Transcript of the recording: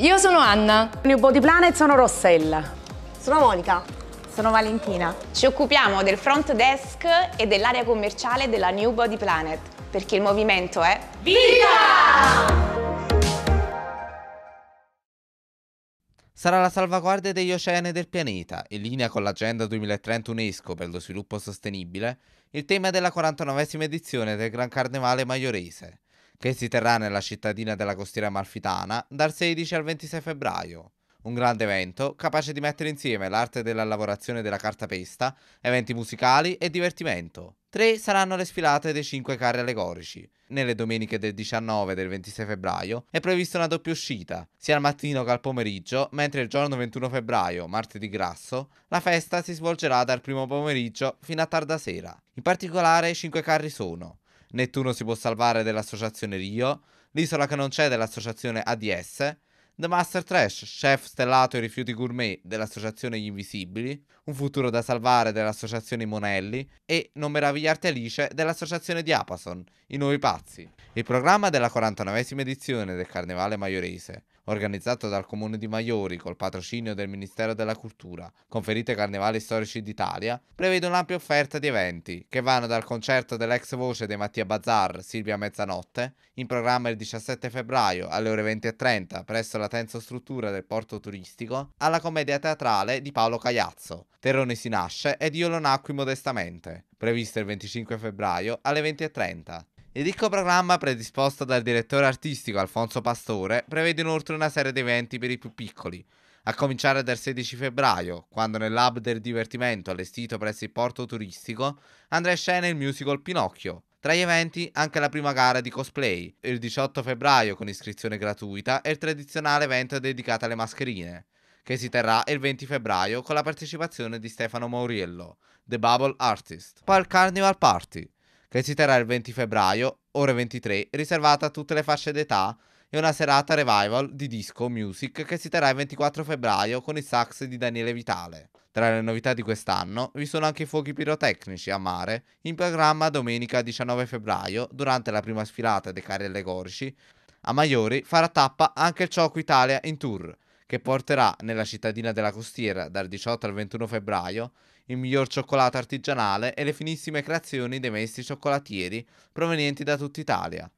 Io sono Anna. New Body Planet sono Rossella. Sono Monica. Sono Valentina. Ci occupiamo del front desk e dell'area commerciale della New Body Planet, perché il movimento è... Vita! sarà la salvaguardia degli oceani e del pianeta, in linea con l'Agenda 2030 UNESCO per lo sviluppo sostenibile, il tema della 49esima edizione del Gran Carnevale Maiorese, che si terrà nella cittadina della costiera amalfitana dal 16 al 26 febbraio. Un grande evento capace di mettere insieme l'arte della lavorazione della cartapesta, eventi musicali e divertimento. Tre saranno le sfilate dei cinque carri allegorici. Nelle domeniche del 19 e del 26 febbraio è prevista una doppia uscita, sia al mattino che al pomeriggio, mentre il giorno 21 febbraio, martedì grasso, la festa si svolgerà dal primo pomeriggio fino a tarda sera. In particolare i cinque carri sono Nettuno si può salvare dell'associazione Rio, l'isola che non c'è dell'associazione ADS, The Master Trash, chef stellato e rifiuti gourmet dell'associazione Gli Invisibili, Un futuro da salvare dell'associazione Monelli e Non meravigliarti Alice dell'associazione di Apason, I Nuovi Pazzi. Il programma della 49esima edizione del Carnevale Maiorese, organizzato dal Comune di Maiori col patrocinio del Ministero della Cultura, conferite Carnevali Storici d'Italia, prevede un'ampia offerta di eventi, che vanno dal concerto dell'ex voce dei Mattia Bazzar, Silvia Mezzanotte, in programma il 17 febbraio alle ore 20.30 presso la la tensa struttura del porto turistico alla commedia teatrale di Paolo Cagliazzo, Terrone si nasce ed io lo nacqui modestamente, prevista il 25 febbraio alle 20.30. Il ricco programma predisposto dal direttore artistico Alfonso Pastore prevede inoltre una serie di eventi per i più piccoli, a cominciare dal 16 febbraio, quando nel nell'hub del divertimento allestito presso il porto turistico andrà in scena il musical Pinocchio, tra gli eventi anche la prima gara di cosplay, il 18 febbraio con iscrizione gratuita e il tradizionale evento dedicato alle mascherine, che si terrà il 20 febbraio con la partecipazione di Stefano Mauriello, The Bubble Artist. Poi il Carnival Party, che si terrà il 20 febbraio, ore 23, riservata a tutte le fasce d'età e una serata revival di disco music che si terrà il 24 febbraio con il sax di Daniele Vitale. Tra le novità di quest'anno vi sono anche i fuochi pirotecnici a mare, in programma domenica 19 febbraio, durante la prima sfilata dei carri allegorici. A Maiori farà tappa anche il Ciocco Italia in Tour, che porterà nella cittadina della costiera dal 18 al 21 febbraio il miglior cioccolato artigianale e le finissime creazioni dei maestri cioccolatieri provenienti da tutta Italia.